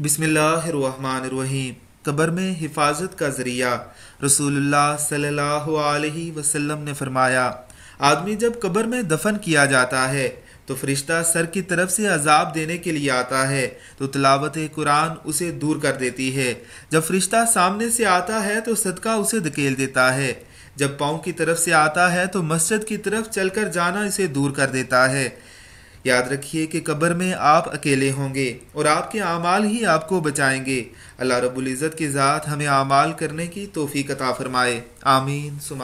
बिसमीम क़बर में हिफाजत का ज़रिया रसूलुल्लाह सल्लल्लाहु अलैहि वसल्लम ने फरमाया आदमी जब कबर में दफन किया जाता है तो फरिश्ता सर की तरफ से अजाब देने के लिए आता है तो तलावत कुरान उसे दूर कर देती है जब फरिश्ता सामने से आता है तो सदका उसे धकेल देता है जब पाँव की तरफ से आता है तो मस्जिद की तरफ चलकर जाना इसे दूर कर देता है याद रखिए कि कब्र में आप अकेले होंगे और आपके आमाल ही आपको बचाएंगे अल्लाह रबुल्ज़त की ज़ात हमें आमाल करने की तोफ़ी कता फ़रमाए आमीन सुमा